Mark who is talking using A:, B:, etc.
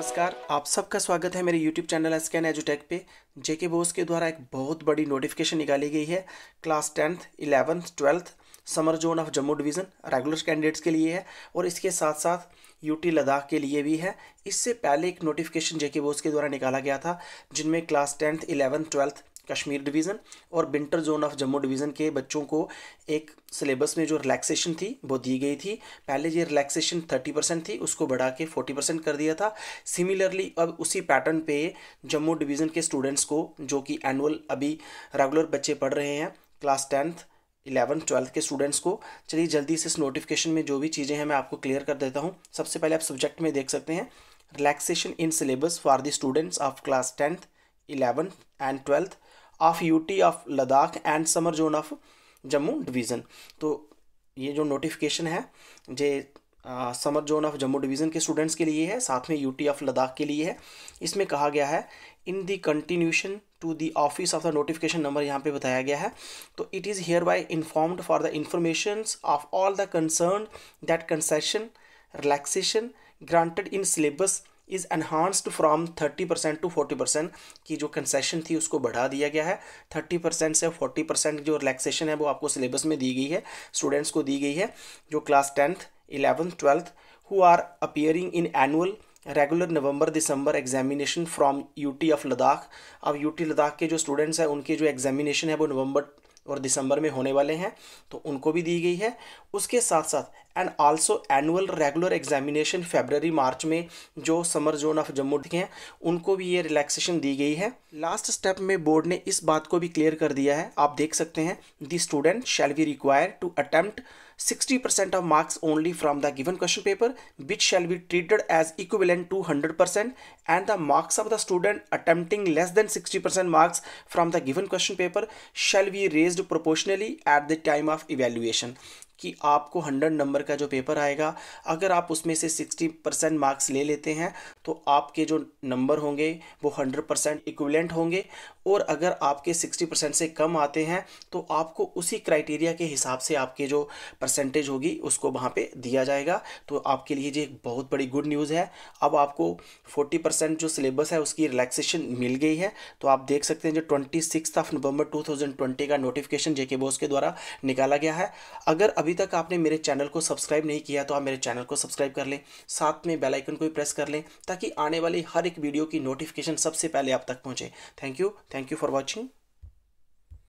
A: नमस्कार आप सबका स्वागत है मेरे YouTube चैनल स्कैन एजुटेक पे जेके बोस के द्वारा एक बहुत बड़ी नोटिफिकेशन निकाली गई है class tenth eleventh twelfth summer zone of Jammu division regular candidates के लिए है और इसके साथ साथ यूटी लद्दाख के लिए भी है इससे पहले एक नोटिफिकेशन जेके बोस के द्वारा निकाला गया था जिनमें class tenth eleventh twelfth Kashmir division और winter zone of Jammu division के बच्चों को एक सिलेबस में जो रिलैक्सेशन थी वो दी गई थी पहले ये रिलैक्सेशन थर्टी परसेंट थी उसको बढ़ा के फोर्टी परसेंट कर दिया था सिमिलरली अब उसी पैटर्न पे जम्मू डिवीज़न के स्टूडेंट्स को जो कि एनुअल अभी रेगुलर बच्चे पढ़ रहे हैं क्लास टेंथ इलेवन ट्वेल्थ के स्टूडेंट्स को चलिए जल्दी से इस नोटिफिकेशन में जो भी चीज़ें हैं मैं आपको क्लियर कर देता हूँ सबसे पहले आप सब्जेक्ट में देख सकते हैं relaxation in syllabus for the students of class tenth eleven and twelfth of UT of Ladakh and summer zone of Jammu division तो ये जो नोटिफिकेशन है जे summer zone of Jammu division के स्टूडेंट्स के लिए है साथ में यूटी ऑफ लद्दाख के लिए है इसमें कहा गया है in the continuation to the office of the notification number यहाँ पे बताया गया है तो it is hereby informed for the information of all the concern that concession relaxation granted in syllabus is enhanced from 30 percent to 40 percent की जो concession थी उसको बढ़ा दिया गया है 30 परसेंट से 40 परसेंट जो रिलैक्सेशन है वो आपको सिलेबस में दी गई है स्टूडेंट्स को दी गई है जो class tenth eleventh twelfth who are appearing in annual regular November December examination from UT of Ladakh अब यूटी लद्दाख के जो स्टूडेंट्स हैं उनके जो एग्जामिनेशन है वो नवंबर और दिसंबर में होने वाले हैं तो उनको भी दी गई है उसके साथ साथ and also annual regular examination February March में जो समर जोन ऑफ जम्मू के हैं उनको भी ये रिलैक्सेशन दी गई है लास्ट स्टेप में बोर्ड ने इस बात को भी क्लियर कर दिया है आप देख सकते हैं the student shall be require to attempt 60% of marks only from the given question paper which shall be treated as equivalent to 100% and the marks of the student attempting less than 60% marks from the given question paper shall be raised proportionally at the time of evaluation कि आपको hundred number का जो paper आएगा अगर आप उसमें से sixty percent marks ले लेते हैं तो आपके जो नंबर होंगे वो हंड्रेड परसेंट इक्वलेंट होंगे और अगर आपके सिक्सटी परसेंट से कम आते हैं तो आपको उसी क्राइटेरिया के हिसाब से आपके जो परसेंटेज होगी उसको वहाँ पे दिया जाएगा तो आपके लिए ये एक बहुत बड़ी गुड न्यूज़ है अब आपको फोर्टी परसेंट जो सिलेबस है उसकी रिलैक्सेशन मिल गई है तो आप देख सकते हैं जो twenty six of November two thousand twenty का नोटिफिकेशन जेके बोस के द्वारा निकाला गया है अगर अभी अभी तक आपने मेरे चैनल को सब्सक्राइब नहीं किया तो आप मेरे चैनल को सब्सक्राइब कर लें साथ में बेल आइकन को भी प्रेस कर लें ताकि आने वाली हर एक वीडियो की नोटिफिकेशन सबसे पहले आप तक पहुंचे thank you thank you for watching